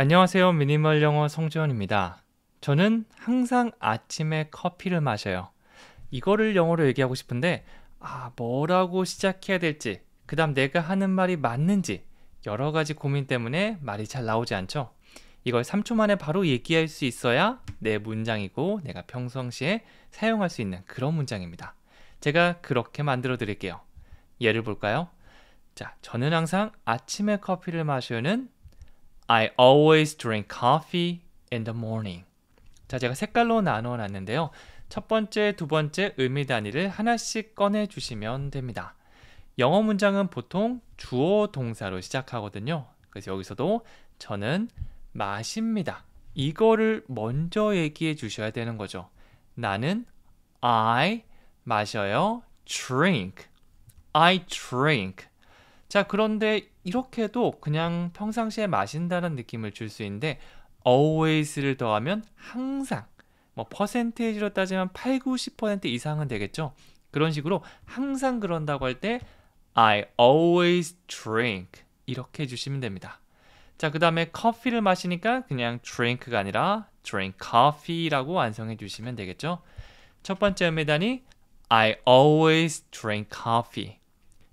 안녕하세요. 미니멀 영어 성재원입니다. 저는 항상 아침에 커피를 마셔요. 이거를 영어로 얘기하고 싶은데 아, 뭐라고 시작해야 될지, 그다음 내가 하는 말이 맞는지 여러 가지 고민 때문에 말이 잘 나오지 않죠. 이걸 3초 만에 바로 얘기할 수 있어야 내 문장이고 내가 평상시에 사용할 수 있는 그런 문장입니다. 제가 그렇게 만들어 드릴게요. 예를 볼까요? 자, 저는 항상 아침에 커피를 마시는 I always drink coffee in the morning. 자, 제가 색깔로 나눠 놨는데요. 첫 번째, 두 번째 의미 단위를 하나씩 꺼내 주시면 됩니다. 영어 문장은 보통 주어 동사로 시작하거든요. 그래서 여기서도 저는 마십니다. 이거를 먼저 얘기해 주셔야 되는 거죠. 나는 I 마셔요. drink. I drink. 자, 그런데 이렇게도 그냥 평상시에 마신다는 느낌을 줄 수 있는데 always를 더하면 항상 뭐 퍼센테이지로 따지면 8, 90% 이상은 되겠죠. 그런 식으로 항상 그런다고 할 때 I always drink 이렇게 해주시면 됩니다. 자, 그 다음에 커피를 마시니까 그냥 drink가 아니라 drink coffee라고 완성해 주시면 되겠죠. 첫 번째 음의 단이 I always drink coffee.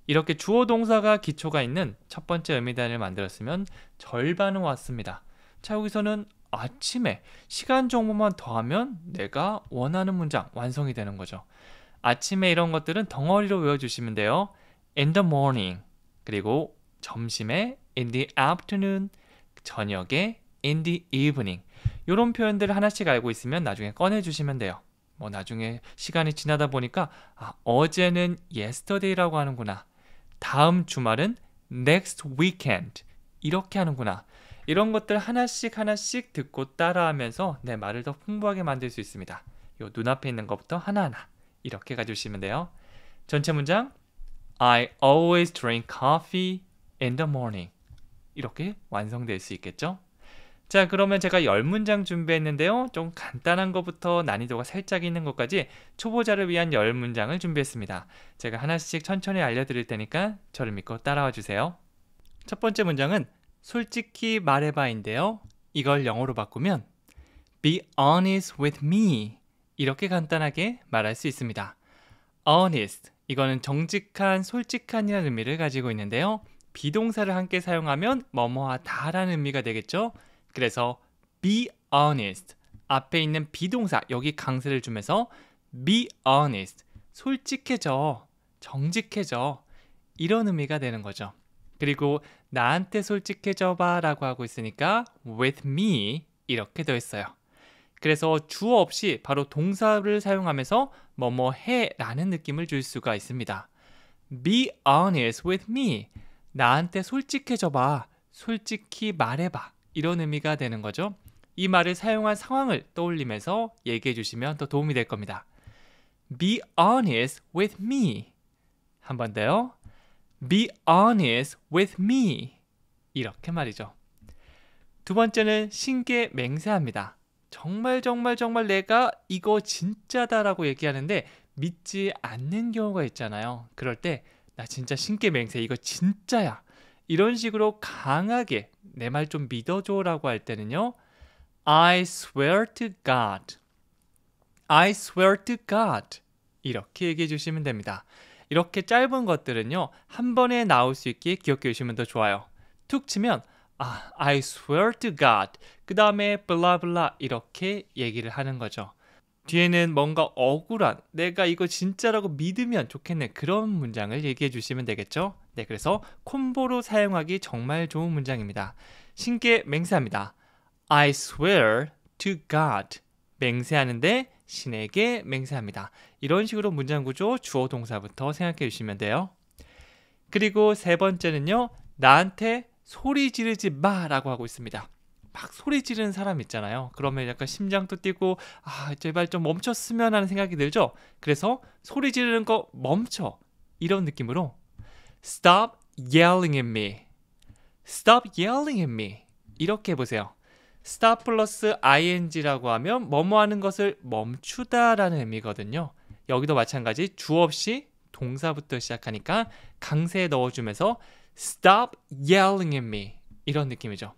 이렇게 주어 동사가 기초가 있는 첫 번째 의미단을 만들었으면 절반은 왔습니다. 자 여기서는 아침에 시간 정보만 더하면 내가 원하는 문장 완성이 되는 거죠. 아침에 이런 것들은 덩어리로 외워주시면 돼요. In the morning 그리고 점심에 in the afternoon 저녁에 in the evening 이런 표현들을 하나씩 알고 있으면 나중에 꺼내주시면 돼요. 뭐 나중에 시간이 지나다 보니까 아, 어제는 yesterday라고 하는구나. 다음 주말은 next weekend 이렇게 하는구나. 이런 것들 하나씩 하나씩 듣고 따라하면서 내 말을 더 풍부하게 만들 수 있습니다. 요 눈앞에 있는 것부터 하나하나 이렇게 가져주시면 돼요. 전체 문장 I always drink coffee in the morning 이렇게 완성될 수 있겠죠? 자 그러면 제가 10문장 준비했는데요. 좀 간단한 것부터 난이도가 살짝 있는 것까지 초보자를 위한 10문장을 준비했습니다. 제가 하나씩 천천히 알려드릴 테니까 저를 믿고 따라와 주세요. 첫 번째 문장은 솔직히 말해봐인데요. 이걸 영어로 바꾸면 Be honest with me 이렇게 간단하게 말할 수 있습니다. honest 이거는 정직한, 솔직한이라는 의미를 가지고 있는데요. 비동사를 함께 사용하면 뭐뭐하다라는 의미가 되겠죠. 그래서 be honest 앞에 있는 비동사 여기 강세를 좀 해서 be honest 솔직해져 정직해져 이런 의미가 되는 거죠 그리고 나한테 솔직해져 봐 라고 하고 있으니까 with me 이렇게 되어 있어요 그래서 주어 없이 바로 동사를 사용하면서 뭐뭐 해 라는 느낌을 줄 수가 있습니다 be honest with me 나한테 솔직해져 봐 솔직히 말해봐 이런 의미가 되는 거죠. 이 말을 사용한 상황을 떠올리면서 얘기해 주시면 더 도움이 될 겁니다. Be honest with me. 한번 더요. Be honest with me. 이렇게 말이죠. 두 번째는 신께 맹세합니다. 정말 정말 정말 내가 이거 진짜다라고 얘기하는데 믿지 않는 경우가 있잖아요. 그럴 때 나 진짜 신께 맹세 이거 진짜야. 이런 식으로 강하게 내 말 좀 믿어줘 라고 할 때는요 I swear to God I swear to God 이렇게 얘기해 주시면 됩니다 이렇게 짧은 것들은요 한 번에 나올 수 있게 기억해 주시면 더 좋아요 툭 치면 아, I swear to God 그 다음에 블라블라 이렇게 얘기를 하는 거죠 뒤에는 뭔가 억울한 내가 이거 진짜라고 믿으면 좋겠네 그런 문장을 얘기해 주시면 되겠죠 네 그래서 콤보로 사용하기 정말 좋은 문장입니다 신께 맹세합니다 I swear to God 맹세하는데 신에게 맹세합니다 이런 식으로 문장 구조 주어 동사부터 생각해 주시면 돼요 그리고 세 번째는요 나한테 소리 지르지 마라고 하고 있습니다 막 소리 지르는 사람 있잖아요. 그러면 약간 심장도 뛰고 아 제발 좀 멈췄으면 하는 생각이 들죠. 그래서 소리 지르는 거 멈춰 이런 느낌으로 stop yelling at me, stop yelling at me 이렇게 해보세요. stop 플러스 ing라고 하면 뭐뭐 하는 것을 멈추다라는 의미거든요. 여기도 마찬가지 주 없이 동사부터 시작하니까 강세 넣어주면서 stop yelling at me 이런 느낌이죠.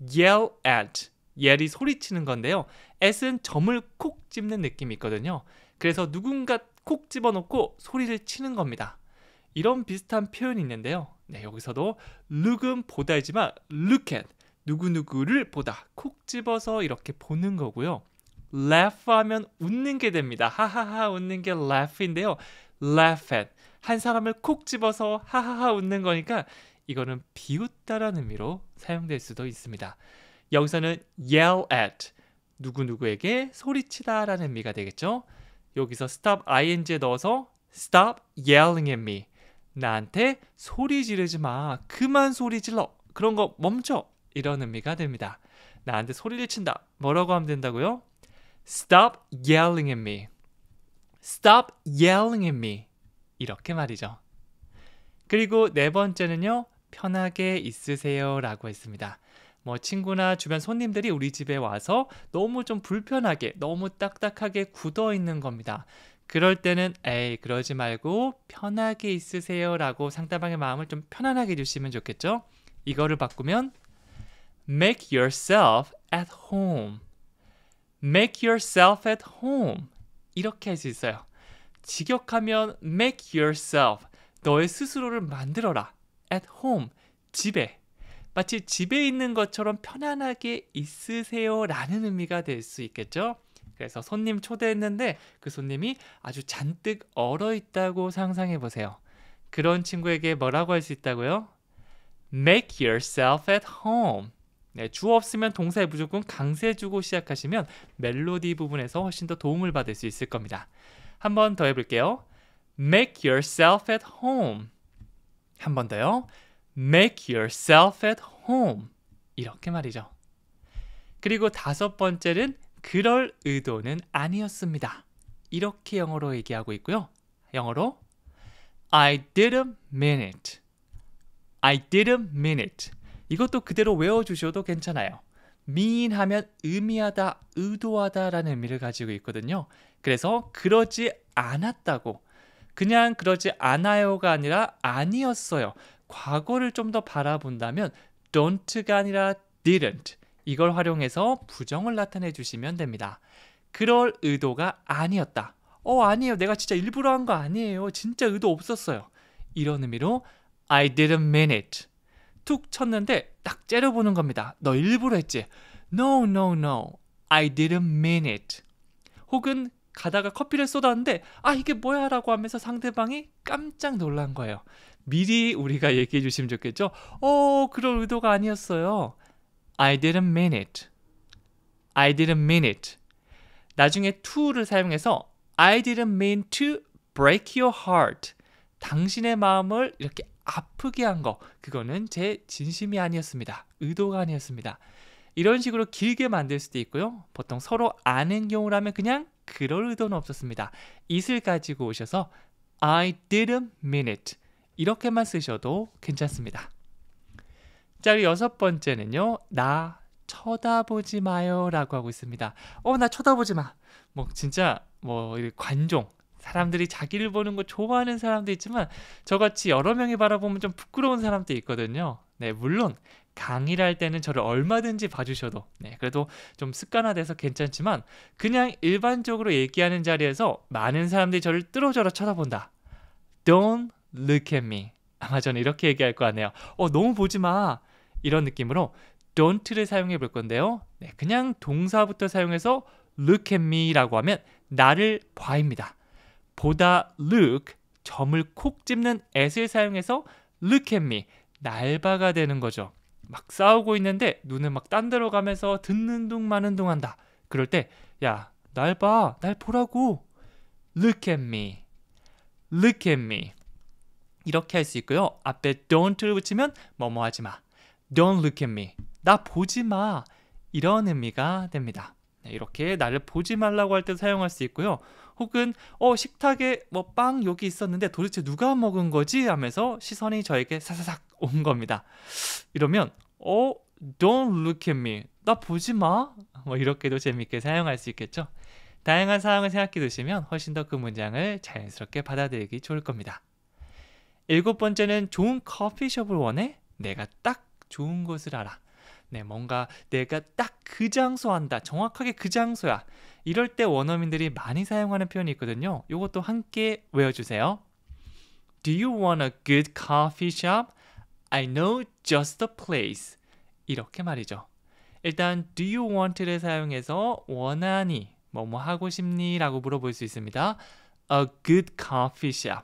yell at yell이 소리치는 건데요. at은 점을 콕 집는 느낌이 있거든요. 그래서 누군가 콕 집어넣고 소리를 치는 겁니다. 이런 비슷한 표현이 있는데요. 네, 여기서도 look은 보다이지만 look at 누구누구를 보다 콕 집어서 이렇게 보는 거고요. laugh 하면 웃는 게 됩니다. 하하하 웃는 게 laugh인데요. laugh at 한 사람을 콕 집어서 하하하 웃는 거니까 이거는 비웃다라는 의미로 사용될 수도 있습니다. 여기서는 yell at 누구누구에게 소리치다라는 의미가 되겠죠. 여기서 stop ing에 넣어서 stop yelling at me 나한테 소리 지르지 마 그만 소리 질러 그런 거 멈춰 이런 의미가 됩니다. 나한테 소리를 친다 뭐라고 하면 된다고요? stop yelling at me stop yelling at me 이렇게 말이죠. 그리고 네 번째는요. 편하게 있으세요 라고 했습니다. 뭐 친구나 주변 손님들이 우리 집에 와서 너무 좀 불편하게, 너무 딱딱하게 굳어 있는 겁니다. 그럴 때는 에이 그러지 말고 편하게 있으세요 라고 상대방의 마음을 좀 편안하게 해주시면 좋겠죠 이거를 바꾸면 make yourself at home make yourself at home 이렇게 할 수 있어요 직역하면 make yourself 너의 스스로를 만들어라 at home 집에 마치 집에 있는 것처럼 편안하게 있으세요라는 의미가 될 수 있겠죠. 그래서 손님 초대했는데 그 손님이 아주 잔뜩 얼어 있다고 상상해 보세요. 그런 친구에게 뭐라고 할 수 있다고요? Make yourself at home. 네, 주어 없으면 동사에 무조건 강세 주고 시작하시면 멜로디 부분에서 훨씬 더 도움을 받을 수 있을 겁니다. 한번 더 해볼게요. Make yourself at home. 한번 더요. Make yourself at home. 이렇게 말이죠. 그리고 다섯 번째는 그럴 의도는 아니었습니다. 이렇게 영어로 얘기하고 있고요. 영어로 I didn't mean it. I didn't mean it. 이것도 그대로 외워주셔도 괜찮아요. mean 하면 의미하다, 의도하다라는 의미를 가지고 있거든요. 그래서 그러지 않았다고 그냥 그러지 않아요가 아니라 아니었어요. 과거를 좀 더 바라본다면 don't가 아니라 didn't 이걸 활용해서 부정을 나타내 주시면 됩니다. 그럴 의도가 아니었다. 어 아니에요. 내가 진짜 일부러 한 거 아니에요. 진짜 의도 없었어요. 이런 의미로 I didn't mean it. 툭 쳤는데 딱 째려보는 겁니다. 너 일부러 했지? No, no, no. I didn't mean it. 혹은 가다가 커피를 쏟았는데 아 이게 뭐야라고 하면서 상대방이 깜짝 놀란 거예요. 미리 우리가 얘기해 주시면 좋겠죠. 어 그런 의도가 아니었어요. I didn't mean it. I didn't mean it. 나중에 to를 사용해서 I didn't mean to break your heart. 당신의 마음을 이렇게 아프게 한 거. 그거는 제 진심이 아니었습니다. 의도가 아니었습니다. 이런 식으로 길게 만들 수도 있고요. 보통 서로 아는 경우라면 그냥 그럴 의도는 없었습니다. i t 가지고 오셔서 I didn't mean it 이렇게만 쓰셔도 괜찮습니다. 자, 여섯 번째는요. 나 쳐다보지 마요라고 하고 있습니다. 어, 나 쳐다보지 마. 뭐 진짜 뭐 관종 사람들이 자기를 보는 거 좋아하는 사람도 있지만 저같이 여러 명이 바라보면 좀 부끄러운 사람도 있거든요. 네, 물론 강의를 할 때는 저를 얼마든지 봐주셔도 네, 그래도 좀 습관화돼서 괜찮지만 그냥 일반적으로 얘기하는 자리에서 많은 사람들이 저를 뚫어져라 쳐다본다. Don't look at me. 아마 저는 이렇게 얘기할 것 같네요. 어, 너무 보지 마. 이런 느낌으로 don't를 사용해 볼 건데요. 네, 그냥 동사부터 사용해서 look at me라고 하면 나를 봐입니다. 보다 look 점을 콕 찝는 at을 사용해서 look at me 날바가 되는 거죠. 막 싸우고 있는데 눈을 막 딴 데로 가면서 듣는 둥 마는 둥 한다. 그럴 때 야, 날 봐. 날 보라고. Look at me. Look at me. 이렇게 할 수 있고요. 앞에 don't를 붙이면 뭐 뭐 하지 마. Don't look at me. 나 보지 마. 이런 의미가 됩니다. 네, 이렇게 나를 보지 말라고 할 때 사용할 수 있고요. 혹은 어 식탁에 뭐 빵 여기 있었는데 도대체 누가 먹은 거지 하면서 시선이 저에게 사사삭 온 겁니다. 이러면 어 don't look at me 나 보지 마. 뭐 이렇게도 재밌게 사용할 수 있겠죠. 다양한 상황을 생각해 두시면 훨씬 더 그 문장을 자연스럽게 받아들이기 좋을 겁니다. 일곱 번째는 좋은 커피숍을 원해 내가 딱 좋은 곳을 알아. 네, 뭔가 내가 딱 그 장소한다. 정확하게 그 장소야. 이럴 때 원어민들이 많이 사용하는 표현이 있거든요. 이것도 함께 외워주세요. Do you want a good coffee shop? I know just the place. 이렇게 말이죠. 일단 do you want를 사용해서 원하니 뭐뭐 뭐 하고 싶니라고 물어볼 수 있습니다. A good coffee shop.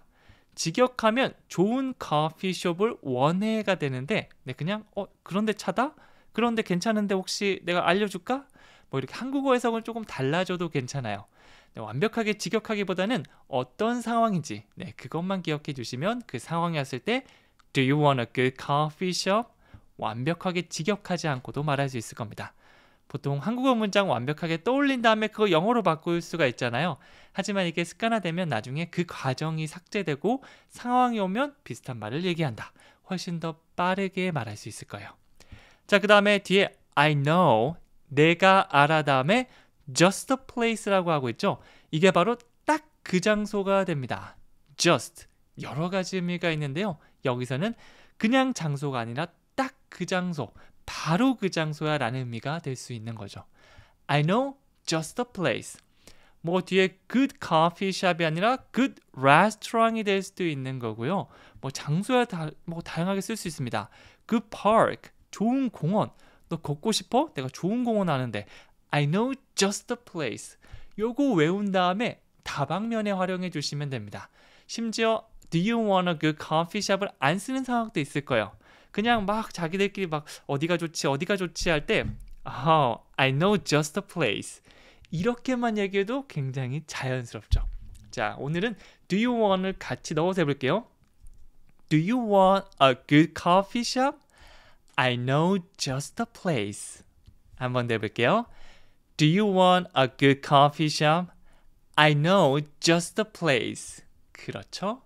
직역하면 좋은 커피숍을 원해가 되는데 네, 그냥 어 그런데 차다? 그런데 괜찮은데 혹시 내가 알려줄까? 뭐 이렇게 한국어 해석을 조금 달라져도 괜찮아요. 네, 완벽하게 직역하기보다는 어떤 상황인지 네, 그것만 기억해 주시면 그 상황이었을 때 Do you want a good coffee shop? 완벽하게 직역하지 않고도 말할 수 있을 겁니다. 보통 한국어 문장 완벽하게 떠올린 다음에 그거 영어로 바꿀 수가 있잖아요. 하지만 이게 습관화되면 나중에 그 과정이 삭제되고 상황이 오면 비슷한 말을 얘기한다. 훨씬 더 빠르게 말할 수 있을 거예요. 자, 그 다음에 뒤에 I know, 내가 알아 다음에 just t place라고 하고 있죠. 이게 바로 딱 그 장소가 됩니다. just, 여러 가지 의미가 있는데요. 여기서는 그냥 장소가 아니라 딱 그 장소, 바로 그 장소야 라는 의미가 될 수 있는 거죠. I know just t place. 뭐 뒤에 good coffee shop이 아니라 good restaurant이 될 수도 있는 거고요. 뭐 장소야 다, 뭐 다양하게 쓸 수 있습니다. good park, 좋은 공원. 너 걷고 싶어? 내가 좋은 공원 아는데. I know just the place. 요거 외운 다음에 다방면에 활용해 주시면 됩니다. 심지어 Do you w a n t a 그 coffee shop을 안 쓰는 상황도 있을 거예요. 그냥 막 자기들끼리 막 어디가 좋지 어디가 좋지 할 때 oh, I know just the place 이렇게만 얘기해도 굉장히 자연스럽죠. 자 오늘은 Do you want을 같이 넣어서 해볼게요. Do you want a good coffee shop? I know just the place. 한번 해볼게요 Do you want a good coffee shop? I know just the place. 그렇죠?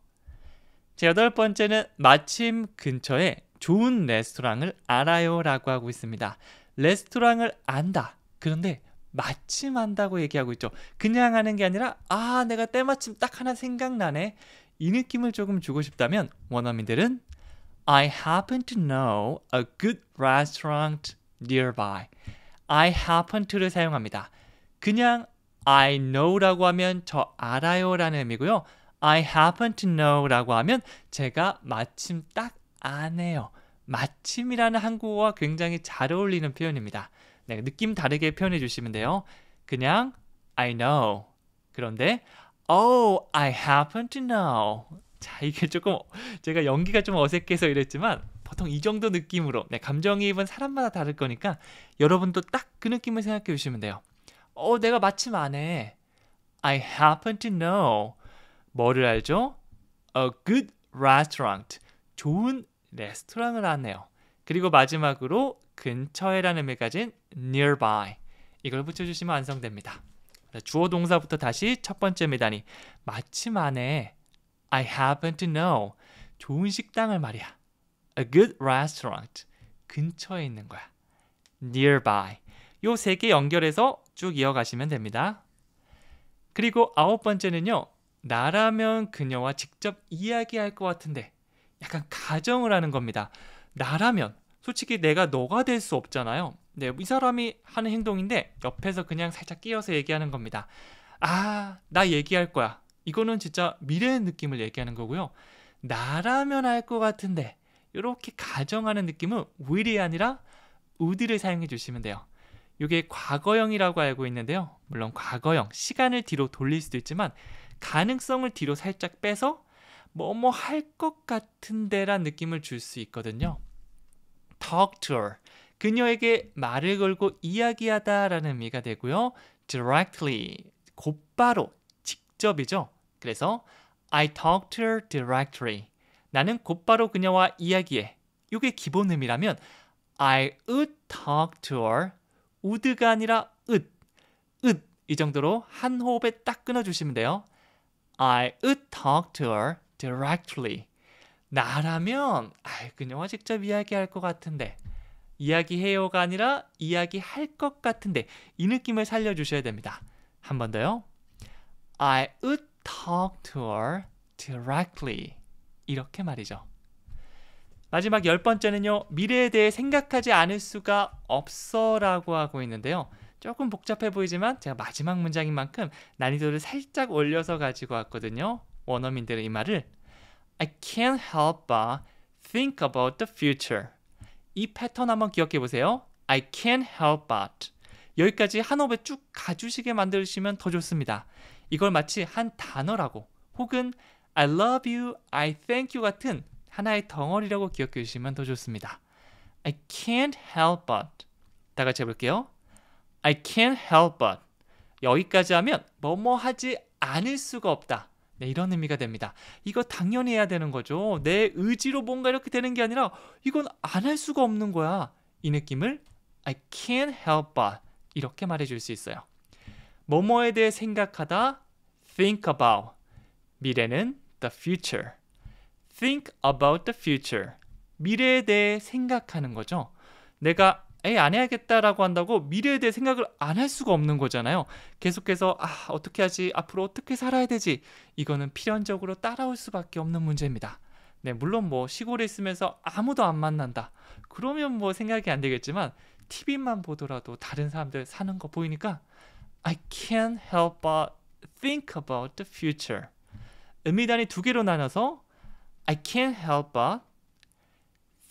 제 여덟 번째는 마침 근처에 좋은 레스토랑을 알아요 라고 하고 있습니다. 레스토랑을 안다. 그런데 마침 안다고 얘기하고 있죠. 그냥 하는 게 아니라 아 내가 때마침 딱 하나 생각나네. 이 느낌을 조금 주고 싶다면 원어민들은 I happen to know a good restaurant nearby. I happen to를 사용합니다. 그냥 I know라고 하면 저 알아요라는 의미고요. I happen to know라고 하면 제가 마침 딱 아네요. 마침이라는 한국어와 굉장히 잘 어울리는 표현입니다. 네, 느낌 다르게 표현해 주시면 돼요. 그냥 I know. 그런데 Oh, I happen to know. 자 이게 조금 제가 연기가 좀 어색해서 이랬지만 보통 이 정도 느낌으로 네, 감정이입은 사람마다 다를 거니까 여러분도 딱 그 느낌을 생각해 주시면 돼요. 어 내가 마침 안네 I happen to know 뭐를 알죠? A good restaurant 좋은 레스토랑을 아네요. 그리고 마지막으로 근처에라는 의미 가진 nearby 이걸 붙여주시면 완성됩니다. 네, 주어 동사부터 다시 첫 번째 미단이 마침 안에 I happen to know. 좋은 식당을 말이야. A good restaurant. 근처에 있는 거야. Nearby. 요 세 개 연결해서 쭉 이어가시면 됩니다. 그리고 아홉 번째는요. 나라면 그녀와 직접 이야기할 것 같은데 약간 가정을 하는 겁니다. 나라면 솔직히 내가 너가 될 수 없잖아요. 네, 이 사람이 하는 행동인데 옆에서 그냥 살짝 끼어서 얘기하는 겁니다. 아, 나 얘기할 거야. 이거는 진짜 미래의 느낌을 얘기하는 거고요. 나라면 할 것 같은데 이렇게 가정하는 느낌은 will이 아니라 would를 사용해 주시면 돼요. 이게 과거형이라고 알고 있는데요. 물론 과거형, 시간을 뒤로 돌릴 수도 있지만 가능성을 뒤로 살짝 빼서 뭐뭐 할 것 같은데란 느낌을 줄 수 있거든요. talk to her. 그녀에게 말을 걸고 이야기하다라는 의미가 되고요. directly 곧바로 직접이죠. 그래서 I talked to her directly. 나는 곧바로 그녀와 이야기해. 이게 기본음이라면 I would talk to her. would가 아니라 would. would 이 정도로 한 호흡에 딱 끊어주시면 돼요. I would talk to her directly. 나라면 아, 이 그녀와 직접 이야기할 것 같은데 이야기해요가 아니라 이야기할 것 같은데 이 느낌을 살려주셔야 됩니다. 한 번 더요. I would talk to her directly 이렇게 말이죠. 마지막 열 번째는요. 미래에 대해 생각하지 않을 수가 없어라고 하고 있는데요. 조금 복잡해 보이지만 제가 마지막 문장인 만큼 난이도를 살짝 올려서 가지고 왔거든요. 원어민들의 이 말을 I can't help but think about the future. 이 패턴 한번 기억해 보세요. I can't help but 여기까지 한 호흡에 쭉 가주시게 만드시면 더 좋습니다. 이걸 마치 한 단어라고 혹은 I love you, I thank you 같은 하나의 덩어리라고 기억해 주시면 더 좋습니다. I can't help but 다 같이 해볼게요. I can't help but 여기까지 하면 뭐뭐 하지 않을 수가 없다. 네, 이런 의미가 됩니다. 이거 당연히 해야 되는 거죠. 내 의지로 뭔가 이렇게 되는 게 아니라 이건 안 할 수가 없는 거야. 이 느낌을 I can't help but 이렇게 말해줄 수 있어요. 뭐뭐에 대해 생각하다 think about 미래는 the future think about the future 미래에 대해 생각하는 거죠. 내가 에이 안 해야겠다라고 한다고 미래에 대해 생각을 안 할 수가 없는 거잖아요. 계속해서 아 어떻게 하지 앞으로 어떻게 살아야 되지 이거는 필연적으로 따라올 수밖에 없는 문제입니다. 네 물론 뭐 시골에 있으면서 아무도 안 만난다 그러면 뭐 생각이 안 되겠지만 TV만 보더라도 다른 사람들 사는 거 보이니까 I can't help but think about the future. 음이단이두 개로 나눠서 I can't help but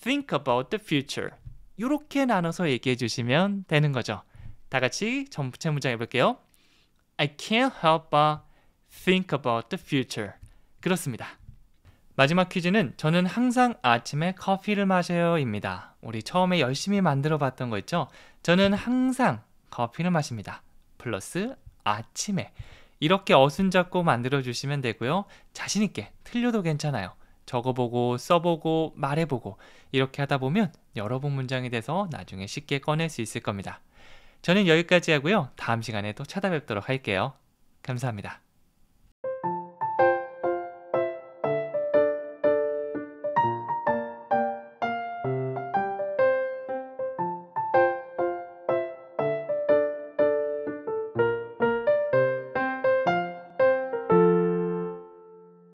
think about the future. 이렇게 나눠서 얘기해 주시면 되는 거죠. 다 같이 전체 문장 해볼게요. I can't help but think about the future. 그렇습니다. 마지막 퀴즈는 저는 항상 아침에 커피를 마셔요입니다. 우리 처음에 열심히 만들어 봤던 거 있죠? 저는 항상 커피를 마십니다. 플러스 아침에 이렇게 어순잡고 만들어 주시면 되고요. 자신 있게 틀려도 괜찮아요. 적어보고 써보고 말해보고 이렇게 하다 보면 여러 분 문장이 돼서 나중에 쉽게 꺼낼 수 있을 겁니다. 저는 여기까지 하고요. 다음 시간에 또 찾아뵙도록 할게요. 감사합니다.